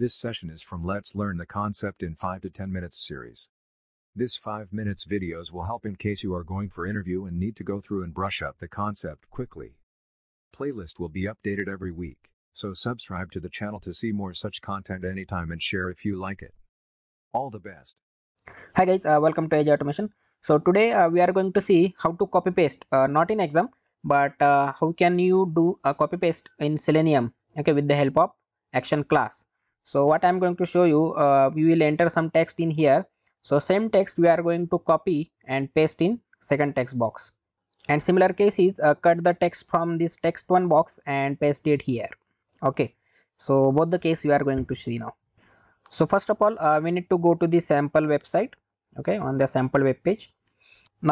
This session is from Let's Learn the Concept in 5 to 10 Minutes series. This 5 minutes videos will help in case you are going for interview and need to go through and brush up the concept quickly. Playlist will be updated every week, so subscribe to the channel to see more such content anytime and share if you like it. All the best. Hi guys, uh, welcome to Edge Automation. So today uh, we are going to see how to copy paste, uh, not in exam, but uh, how can you do a copy paste in Selenium, okay, with the help of action class so what i'm going to show you uh, we will enter some text in here so same text we are going to copy and paste in second text box and similar case uh, cut the text from this text one box and paste it here okay so both the case you are going to see now so first of all uh, we need to go to the sample website okay on the sample web page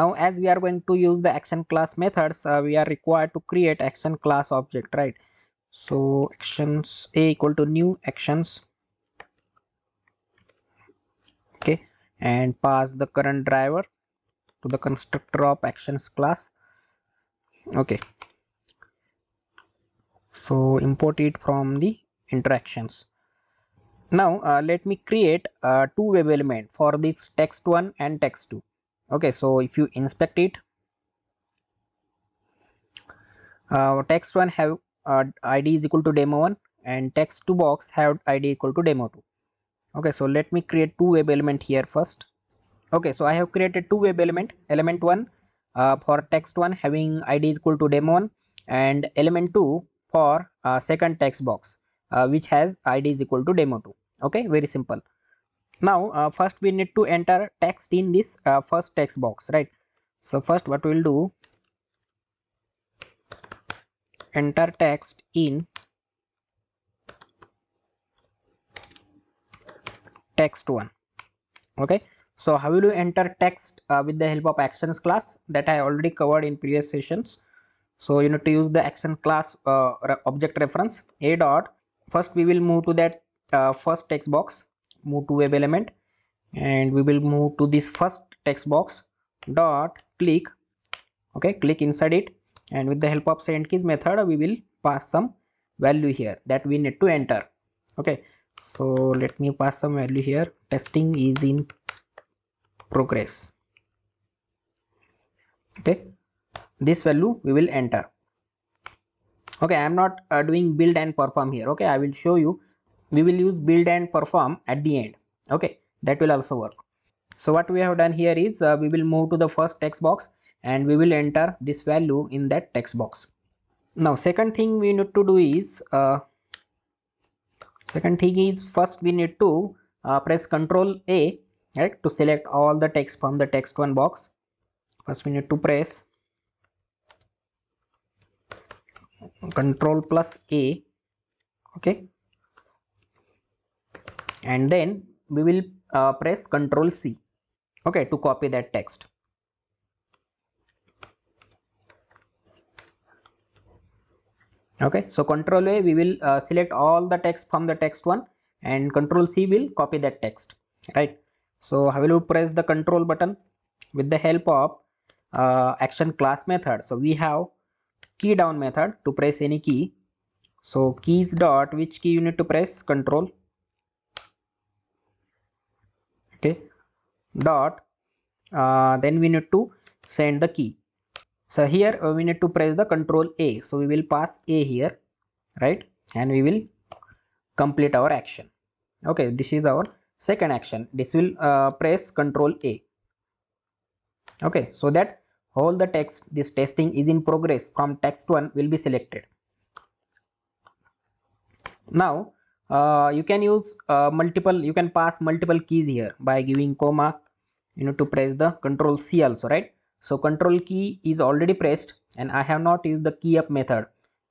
now as we are going to use the action class methods uh, we are required to create action class object right so actions a equal to new actions okay and pass the current driver to the constructor of actions class okay so import it from the interactions now uh, let me create uh, two web element for this text one and text two okay so if you inspect it uh, text one have uh, id is equal to demo one and text two box have id equal to demo two okay so let me create two web element here first okay so i have created two web element element one uh, for text one having id equal to demo one and element two for uh, second text box uh, which has id is equal to demo two okay very simple now uh, first we need to enter text in this uh, first text box right so first what we'll do enter text in text1 okay so how will you enter text uh, with the help of actions class that i already covered in previous sessions so you need to use the action class uh, object reference a dot first we will move to that uh, first text box move to web element and we will move to this first text box dot click okay click inside it and with the help of send keys method we will pass some value here that we need to enter okay so let me pass some value here testing is in progress okay this value we will enter okay i am not uh, doing build and perform here okay i will show you we will use build and perform at the end okay that will also work so what we have done here is uh, we will move to the first text box and we will enter this value in that text box now second thing we need to do is uh, second thing is first we need to uh, press ctrl a right to select all the text from the text one box first we need to press ctrl plus a okay and then we will uh, press ctrl c okay to copy that text okay so control a we will uh, select all the text from the text one and control c will copy that text right so I will press the control button with the help of uh, action class method so we have key down method to press any key so keys dot which key you need to press control okay dot uh, then we need to send the key so here uh, we need to press the control a so we will pass a here right and we will complete our action okay this is our second action this will uh, press control a okay so that all the text this testing is in progress from text one will be selected now uh, you can use uh, multiple you can pass multiple keys here by giving comma you know to press the control c also right so control key is already pressed and I have not used the key up method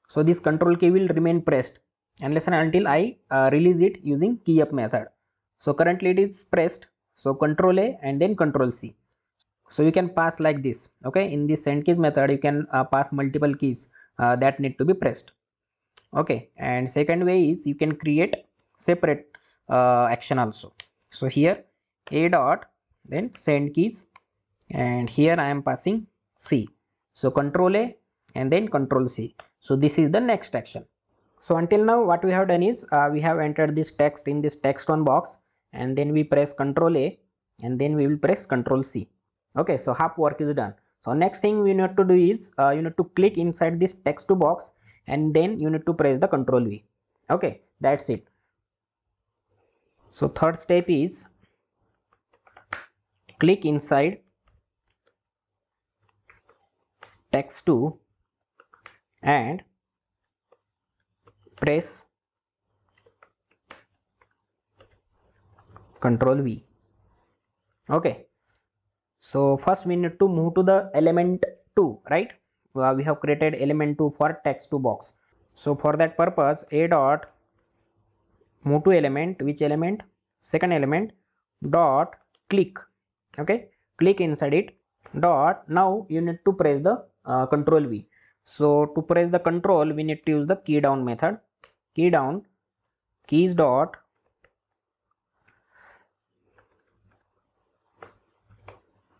so this control key will remain pressed unless and until I uh, release it using key up method so currently it is pressed so control A and then control C so you can pass like this okay in this send keys method you can uh, pass multiple keys uh, that need to be pressed okay and second way is you can create separate uh, action also so here a dot then send keys and here I am passing C. So control A and then control C. So this is the next action. So until now what we have done is uh, we have entered this text in this text one box and then we press control A and then we will press control C. Okay, so half work is done. So next thing we need to do is uh, you need to click inside this text to box and then you need to press the control V. Okay, that's it. So third step is click inside text2 and press control V okay so first we need to move to the element 2 right uh, we have created element 2 for text 2 box so for that purpose a dot move to element which element second element dot click okay click inside it dot now you need to press the uh, control V. So to press the control, we need to use the key down method. Key down keys dot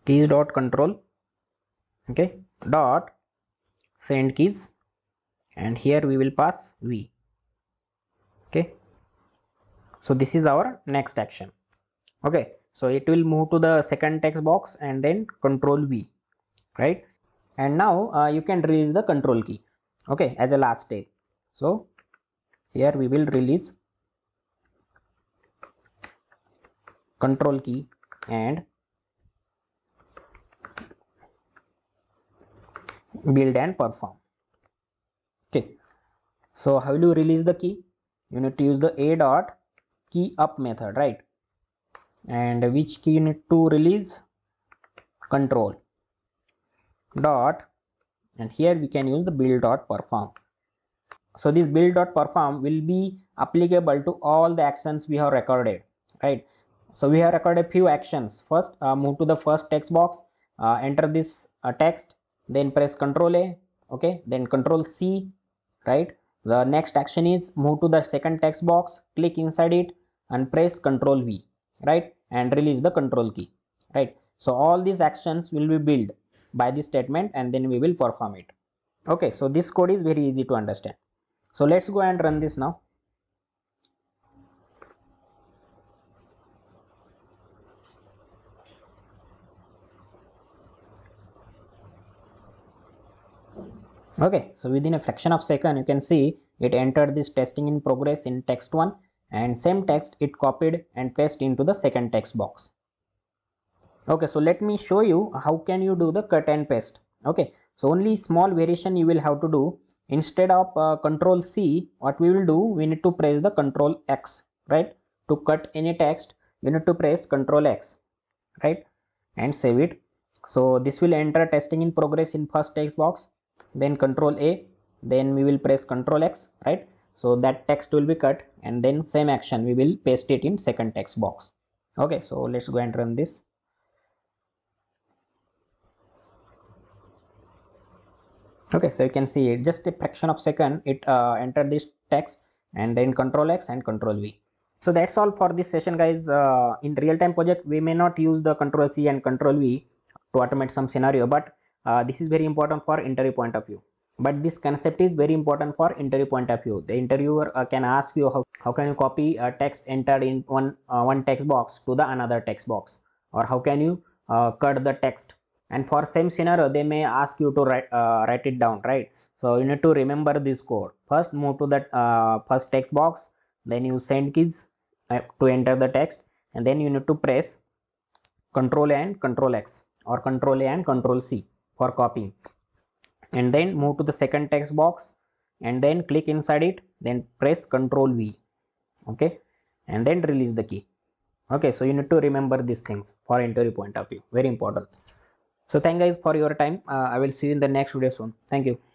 keys dot control okay dot send keys and here we will pass v okay so this is our next action okay so it will move to the second text box and then control v right and now uh, you can release the control key okay as a last step so here we will release control key and build and perform okay so how will you release the key you need to use the a dot key up method right and which key you need to release control dot and here we can use the build dot perform so this build dot perform will be applicable to all the actions we have recorded right so we have recorded few actions first uh, move to the first text box uh, enter this uh, text then press ctrl a okay then ctrl c right the next action is move to the second text box click inside it and press ctrl v right and release the control key right so all these actions will be built by this statement and then we will perform it okay so this code is very easy to understand so let's go and run this now okay so within a fraction of second you can see it entered this testing in progress in text1 and same text it copied and pasted into the second text box okay so let me show you how can you do the cut and paste okay so only small variation you will have to do instead of uh, control c what we will do we need to press the control x right to cut any text you need to press control x right and save it so this will enter testing in progress in first text box then control a then we will press control x right so that text will be cut and then same action we will paste it in second text box okay so let's go and run this okay so you can see it just a fraction of second it uh, entered this text and then control x and control v so that's all for this session guys uh, in real-time project we may not use the control c and control v to automate some scenario but uh, this is very important for interview point of view but this concept is very important for interview point of view the interviewer uh, can ask you how, how can you copy a text entered in one uh, one text box to the another text box or how can you uh, cut the text and for same scenario they may ask you to write uh, write it down right so you need to remember this code first move to that uh, first text box then you send keys uh, to enter the text and then you need to press control and control x or control a and control c for copying and then move to the second text box and then click inside it then press control v okay and then release the key okay so you need to remember these things for interview point of view very important so thank guys for your time uh, i will see you in the next video soon thank you